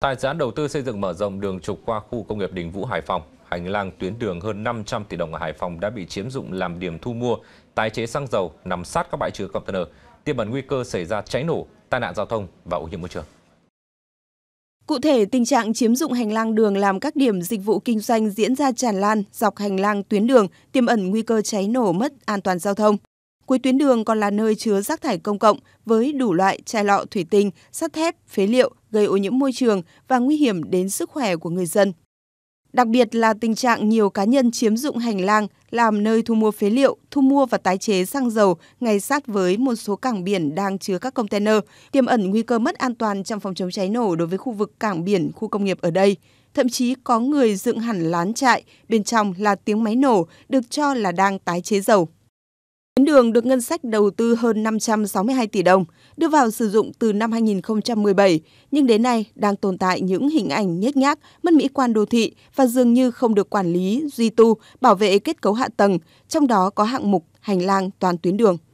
Tại dự án đầu tư xây dựng mở rộng đường trục qua khu công nghiệp Đình Vũ Hải Phòng, hành lang tuyến đường hơn 500 tỷ đồng ở Hải Phòng đã bị chiếm dụng làm điểm thu mua, tái chế xăng dầu nằm sát các bãi chứa container, tiềm ẩn nguy cơ xảy ra cháy nổ, tai nạn giao thông và ô nhiễm môi trường. Cụ thể, tình trạng chiếm dụng hành lang đường làm các điểm dịch vụ kinh doanh diễn ra tràn lan dọc hành lang tuyến đường, tiềm ẩn nguy cơ cháy nổ mất an toàn giao thông. Cuối tuyến đường còn là nơi chứa rác thải công cộng với đủ loại chai lọ thủy tinh, sắt thép, phế liệu gây ô nhiễm môi trường và nguy hiểm đến sức khỏe của người dân. Đặc biệt là tình trạng nhiều cá nhân chiếm dụng hành lang làm nơi thu mua phế liệu, thu mua và tái chế xăng dầu ngay sát với một số cảng biển đang chứa các container, tiềm ẩn nguy cơ mất an toàn trong phòng chống cháy nổ đối với khu vực cảng biển, khu công nghiệp ở đây. Thậm chí có người dựng hẳn lán trại, bên trong là tiếng máy nổ được cho là đang tái chế dầu. Tuyến đường được ngân sách đầu tư hơn 562 tỷ đồng, đưa vào sử dụng từ năm 2017, nhưng đến nay đang tồn tại những hình ảnh nhếch nhác, mất mỹ quan đô thị và dường như không được quản lý, duy tu, bảo vệ kết cấu hạ tầng, trong đó có hạng mục hành lang toàn tuyến đường.